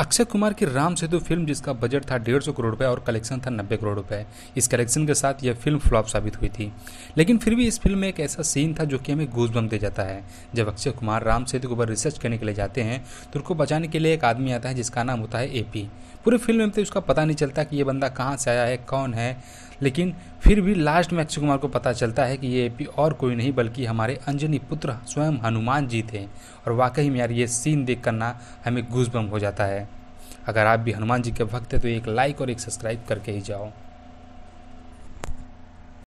अक्षय कुमार की राम सेतु फिल्म जिसका बजट था डेढ़ सौ करोड़ रुपए और कलेक्शन था नब्बे करोड़ रुपए इस कलेक्शन के साथ यह फिल्म फ्लॉप साबित हुई थी लेकिन फिर भी इस फिल्म में एक ऐसा सीन था जो कि हमें बम दे जाता है जब अक्षय कुमार राम सेतु के ऊपर रिसर्च करने के लिए जाते हैं तो उनको बचाने के लिए एक आदमी आता है जिसका नाम होता है ए पूरी फिल्म में तो उसका पता नहीं चलता कि ये बंदा कहाँ से आया है कौन है लेकिन फिर भी लास्ट में अक्षय कुमार को पता चलता है कि ये एपी और कोई नहीं बल्कि हमारे अंजनी पुत्र स्वयं हनुमान जी थे और वाकई में यार ये सीन देख करना हमें घूसबम हो जाता है अगर आप भी हनुमान जी के भक्त हैं तो एक लाइक और एक सब्सक्राइब करके ही जाओ